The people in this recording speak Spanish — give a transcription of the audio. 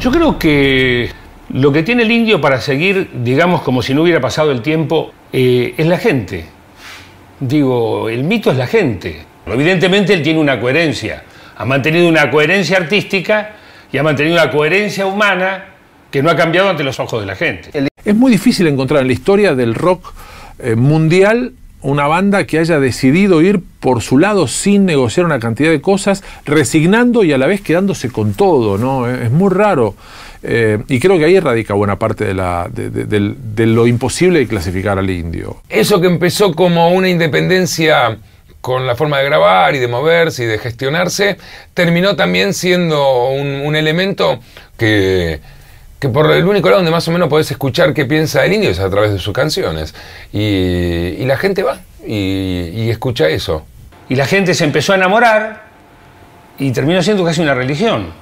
Yo creo que lo que tiene el indio para seguir, digamos, como si no hubiera pasado el tiempo, eh, es la gente. Digo, el mito es la gente. Evidentemente él tiene una coherencia. Ha mantenido una coherencia artística y ha mantenido una coherencia humana que no ha cambiado ante los ojos de la gente. Es muy difícil encontrar en la historia del rock eh, mundial una banda que haya decidido ir por su lado sin negociar una cantidad de cosas, resignando y a la vez quedándose con todo, ¿no? Eh, es muy raro. Eh, y creo que ahí radica buena parte de, la, de, lo imposible de clasificar al indio. Eso que empezó como una independencia con la forma de grabar y de moverse y de gestionarse, terminó también siendo un elemento que que por el único lado donde más o menos podés escuchar qué piensa el indio es a través de sus canciones. Y, la gente va y, y, escucha eso. Y la gente se empezó a enamorar y terminó siendo casi una religión.